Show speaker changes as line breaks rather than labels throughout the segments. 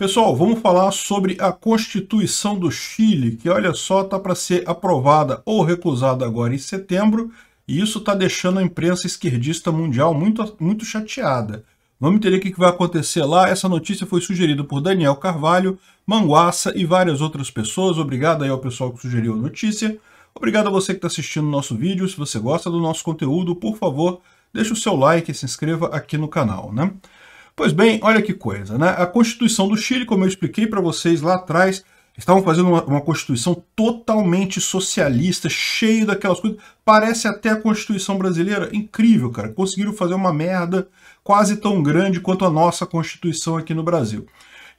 Pessoal, vamos falar sobre a Constituição do Chile, que olha só, está para ser aprovada ou recusada agora em setembro, e isso está deixando a imprensa esquerdista mundial muito, muito chateada. Vamos entender o que vai acontecer lá. Essa notícia foi sugerida por Daniel Carvalho, Manguaça e várias outras pessoas. Obrigado aí ao pessoal que sugeriu a notícia. Obrigado a você que está assistindo o nosso vídeo. Se você gosta do nosso conteúdo, por favor, deixe o seu like e se inscreva aqui no canal. Né? Pois bem, olha que coisa, né? A Constituição do Chile, como eu expliquei para vocês lá atrás, estavam fazendo uma, uma, Constituição totalmente socialista, cheio daquelas coisas. Parece até a Constituição brasileira. Incrível, cara. Conseguiram fazer uma merda quase tão grande quanto a nossa Constituição aqui no Brasil.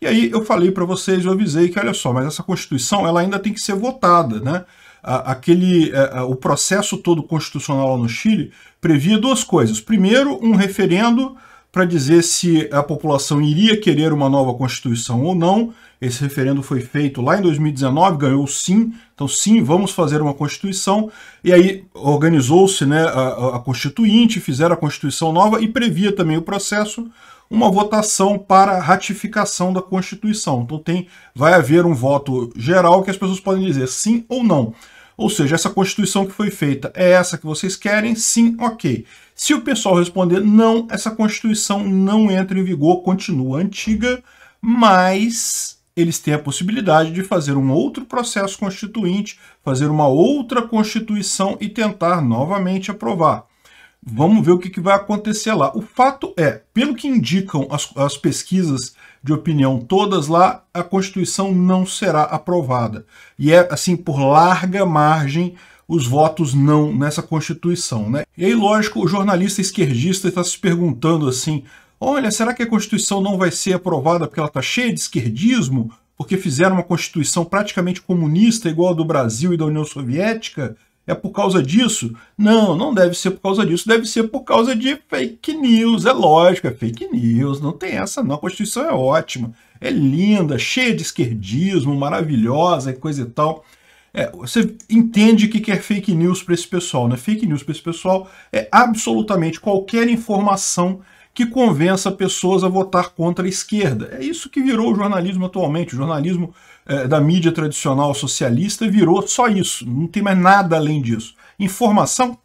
E aí eu falei para vocês, eu avisei que, olha só, mas essa Constituição ela ainda tem que ser votada, né? aquele é, é, o processo todo constitucional no Chile previa duas coisas. Primeiro, um referendo para dizer se a população iria querer uma nova Constituição ou não. Esse referendo foi feito lá em 2019, ganhou sim, então sim, vamos fazer uma Constituição. E aí organizou-se né, a, a Constituinte, fizeram a Constituição nova e previa também o processo uma votação para ratificação da Constituição. Então tem, vai haver um voto geral que as pessoas podem dizer sim ou não. Ou seja, essa Constituição que foi feita é essa que vocês querem? Sim, ok. Se o pessoal responder não, essa Constituição não entra em vigor, continua antiga, mas eles têm a possibilidade de fazer um outro processo constituinte, fazer uma outra Constituição e tentar novamente aprovar. Vamos ver o que, vai acontecer lá. O fato é, pelo que indicam as, as pesquisas de opinião todas lá, a Constituição não será aprovada. E é, assim, por larga margem, os votos não nessa Constituição. Né? E aí, lógico, o jornalista esquerdista está se perguntando assim: olha, será que a Constituição não vai ser aprovada porque ela está cheia de esquerdismo? Porque fizeram uma Constituição praticamente comunista, igual a do Brasil e da União Soviética? É por causa disso? Não, não deve ser por causa disso, deve ser por causa de fake news. É lógico, é fake news, não tem essa não. A Constituição é ótima, é linda, cheia de esquerdismo, maravilhosa e coisa e tal. É, você entende o que é fake news para esse pessoal, né? Fake news para esse pessoal é absolutamente qualquer informação que convença pessoas a votar contra a esquerda. É isso que virou o jornalismo atualmente. O jornalismo é, da mídia tradicional socialista virou só isso. Não tem mais nada além disso. Informação,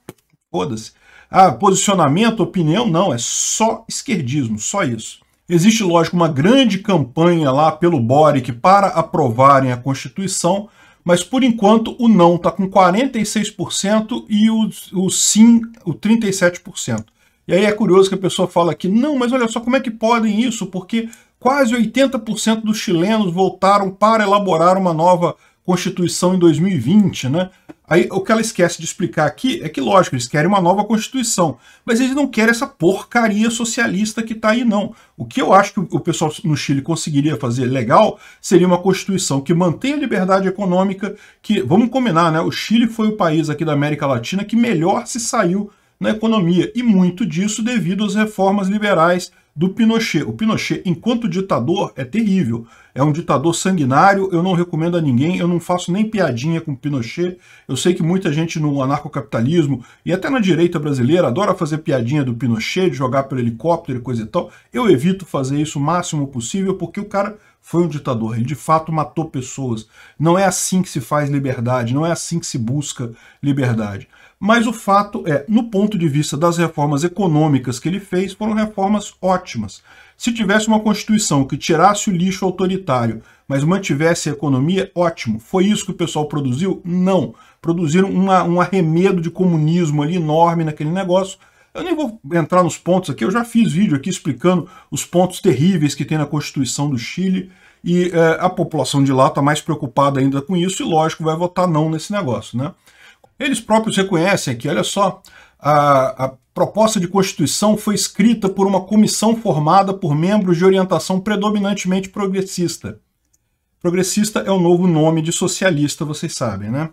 foda-se. Ah, posicionamento, opinião, não. É só esquerdismo, só isso. Existe, lógico, uma grande campanha lá pelo Boric para aprovarem a Constituição, mas por enquanto o não está com 46% e o, o sim, o 37%. E aí é curioso que a pessoa fala que não, mas olha só como é que podem isso, porque quase 80% dos chilenos voltaram para elaborar uma nova Constituição em 2020, né? Aí o que ela esquece de explicar aqui é que, lógico, eles querem uma nova Constituição, mas eles não querem essa porcaria socialista que está aí, não. O que eu acho que o pessoal no Chile conseguiria fazer legal seria uma Constituição que mantenha a liberdade econômica, que, vamos combinar, né? O Chile foi o país aqui da América Latina que melhor se saiu na economia, e muito disso devido às reformas liberais do Pinochet. O Pinochet, enquanto ditador, é terrível. É um ditador sanguinário, eu não recomendo a ninguém, eu não faço nem piadinha com o Pinochet. Eu sei que muita gente no anarcocapitalismo e até na direita brasileira adora fazer piadinha do Pinochet, de jogar pelo helicóptero e coisa e tal. Eu evito fazer isso o máximo possível porque o cara foi um ditador, ele de fato matou pessoas. Não é assim que se faz liberdade, não é assim que se busca liberdade. Mas o fato é, no ponto de vista das reformas econômicas que ele fez, foram reformas ótimas. Se tivesse uma Constituição que tirasse o lixo autoritário, mas mantivesse a economia, ótimo. Foi isso que o pessoal produziu? Não. Produziram uma, um arremedo de comunismo ali enorme naquele negócio. Eu nem vou entrar nos pontos aqui, eu já fiz vídeo aqui explicando os pontos terríveis que tem na Constituição do Chile e é, a população de lá está mais preocupada ainda com isso e, lógico, vai votar não nesse negócio, né? Eles próprios reconhecem aqui, olha só, a, a proposta de Constituição foi escrita por uma comissão formada por membros de orientação predominantemente progressista. Progressista é o novo nome de socialista, vocês sabem, né?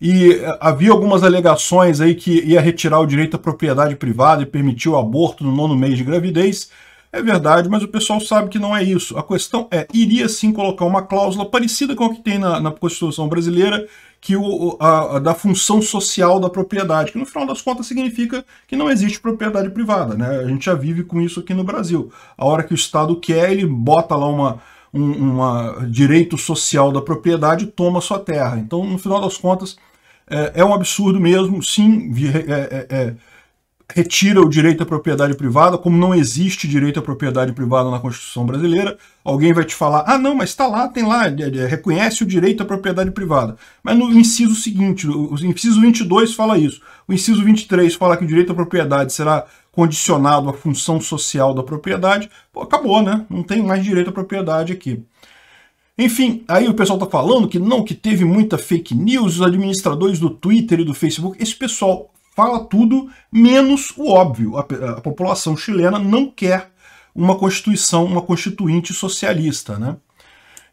E eh, havia algumas alegações aí que ia retirar o direito à propriedade privada e permitir o aborto no nono mês de gravidez. É verdade, mas o pessoal sabe que não é isso. A questão é, iria sim colocar uma cláusula parecida com a que tem na, na Constituição brasileira, que o, a, a, da função social da propriedade, que no final das contas significa que não existe propriedade privada. Né? A gente já vive com isso aqui no Brasil. A hora que o Estado quer, ele bota lá uma, um uma direito social da propriedade e toma sua terra. Então, no final das contas, é, é um absurdo mesmo, sim, é, é, é retira o direito à propriedade privada, como não existe direito à propriedade privada na Constituição brasileira, alguém vai te falar, ah não, mas está lá, tem lá, é, é, reconhece o direito à propriedade privada. Mas no inciso seguinte, o inciso 22 fala isso, o inciso 23 fala que o direito à propriedade será condicionado à função social da propriedade, Pô, acabou, né? Não tem mais direito à propriedade aqui. Enfim, aí o pessoal tá falando que não, que teve muita fake news, os administradores do Twitter e do Facebook. Esse pessoal fala tudo menos o óbvio. A, a população chilena não quer uma constituição, uma constituinte socialista, né?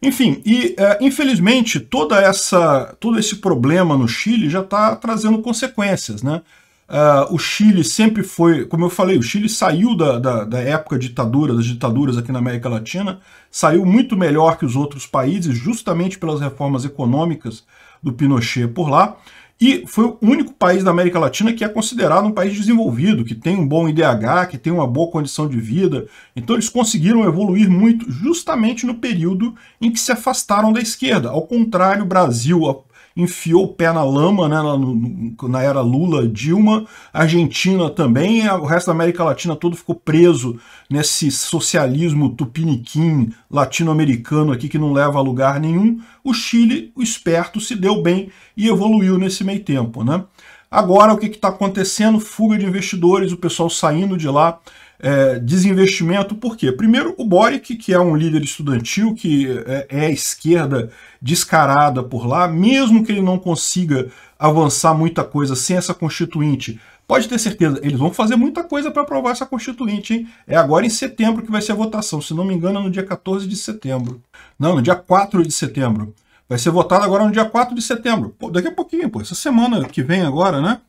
Enfim, e é, infelizmente toda essa, todo esse problema no Chile já está trazendo consequências, né? Uh, o Chile sempre foi, como eu falei, o Chile saiu da, da, da, época ditadura, das ditaduras aqui na América Latina, saiu muito melhor que os outros países, justamente pelas reformas econômicas do Pinochet por lá. E foi o único país da América Latina que é considerado um país desenvolvido, que tem um bom IDH, que tem uma boa condição de vida. Então eles conseguiram evoluir muito justamente no período em que se afastaram da esquerda. Ao contrário, o Brasil, enfiou o pé na lama né, na, na era Lula, Dilma, Argentina também, o resto da América Latina todo ficou preso nesse socialismo tupiniquim latino-americano aqui que não leva a lugar nenhum. O Chile, o esperto, se deu bem e evoluiu nesse meio tempo. Né? Agora o que está acontecendo? Fuga de investidores, o pessoal saindo de lá é, desinvestimento, por quê? Primeiro, o Boric, que é um líder estudantil, que é, é a esquerda descarada por lá, mesmo que ele não consiga avançar muita coisa sem essa constituinte, pode ter certeza, eles vão fazer muita coisa para aprovar essa Constituinte, hein? É agora em setembro que vai ser a votação, se não me engano, é no dia 14 de setembro. Não, no dia 4 de setembro. Vai ser votado agora no dia 4 de setembro. Pô, daqui a pouquinho, pô, essa semana que vem agora, né?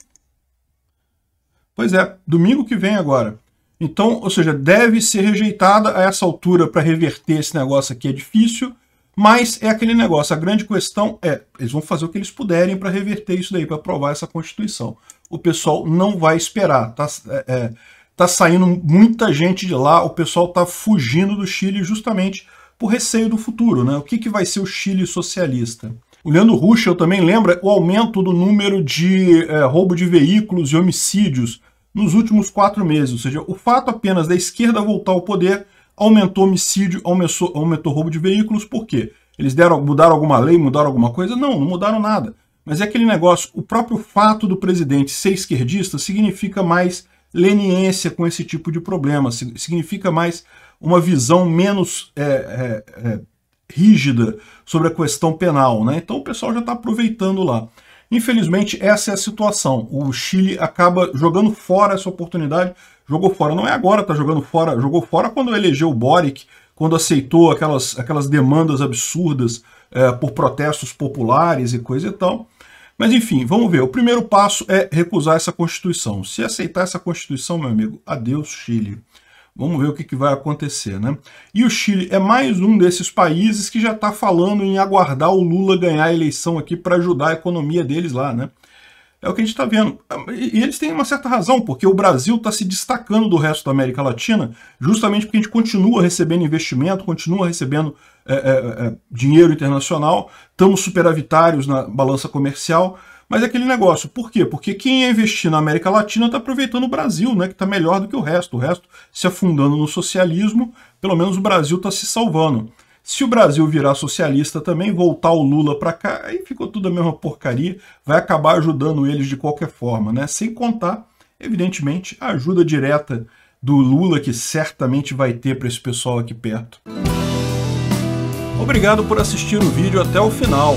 Pois é, domingo que vem agora. Então, ou seja, deve ser rejeitada a essa altura para reverter esse negócio aqui é difícil, mas é aquele negócio. A grande questão é, eles vão fazer o que eles puderem para reverter isso daí, para aprovar essa Constituição. O pessoal não vai esperar. Tá, é, é, tá saindo muita gente de lá, o pessoal tá fugindo do Chile justamente por receio do futuro. Né? O que, que vai ser o Chile socialista? O Leandro Ruschel também lembra o aumento do número de é, roubo de veículos e homicídios nos últimos quatro meses. Ou seja, o fato apenas da esquerda voltar ao poder aumentou homicídio, aumentou, aumentou roubo de veículos. Por quê? Eles deram, mudaram alguma lei, mudaram alguma coisa? Não, não mudaram nada. Mas é aquele negócio, o próprio fato do presidente ser esquerdista significa mais leniência com esse tipo de problema, significa mais uma visão menos é, é, é, rígida sobre a questão penal. Né? Então o pessoal já está aproveitando lá. Infelizmente, essa é a situação. O Chile acaba jogando fora essa oportunidade. Jogou fora, não é agora, tá jogando fora. Jogou fora quando elegeu o Boric, quando aceitou aquelas, aquelas demandas absurdas é, por protestos populares e coisa e tal. Mas enfim, vamos ver. O primeiro passo é recusar essa Constituição. Se aceitar essa Constituição, meu amigo, adeus Chile. Vamos ver o que, que, vai acontecer, né? E o Chile é mais um desses países que já está falando em aguardar o Lula ganhar a eleição aqui para ajudar a economia deles lá, né? É o que a gente está vendo. E eles têm uma certa razão, porque o Brasil está se destacando do resto da América Latina, justamente porque a gente continua recebendo investimento, continua recebendo é, é, é, dinheiro internacional, estamos superavitários na balança comercial, mas é aquele negócio. Por quê? Porque quem ia é investir na América Latina está aproveitando o Brasil, né? Que está melhor do que o resto. O resto se afundando no socialismo, pelo menos o Brasil está se salvando. Se o Brasil virar socialista também, voltar o Lula para cá, aí ficou tudo a mesma porcaria, vai acabar ajudando eles de qualquer forma, né? Sem contar, evidentemente, a ajuda direta do Lula que certamente vai ter para esse pessoal aqui perto. Obrigado por assistir o vídeo até o final.